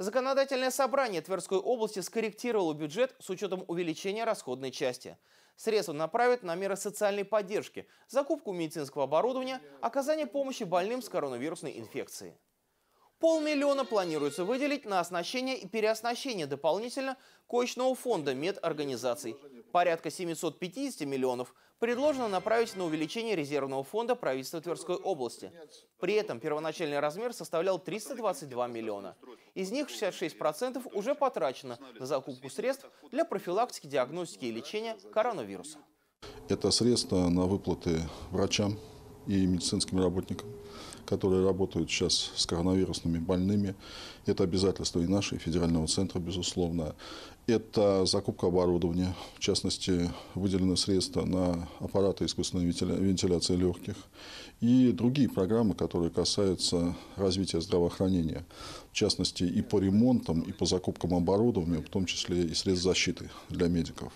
Законодательное собрание Тверской области скорректировало бюджет с учетом увеличения расходной части. Средства направят на меры социальной поддержки, закупку медицинского оборудования, оказание помощи больным с коронавирусной инфекцией. Полмиллиона планируется выделить на оснащение и переоснащение дополнительно коечного фонда медорганизаций. Порядка 750 миллионов предложено направить на увеличение резервного фонда правительства Тверской области. При этом первоначальный размер составлял 322 миллиона. Из них 66% уже потрачено на закупку средств для профилактики, диагностики и лечения коронавируса. Это средства на выплаты врачам и медицинским работникам которые работают сейчас с коронавирусными больными. Это обязательство и нашего и федерального центра, безусловно. Это закупка оборудования, в частности, выделены средства на аппараты искусственной вентиляции легких и другие программы, которые касаются развития здравоохранения, в частности, и по ремонтам, и по закупкам оборудования, в том числе и средств защиты для медиков.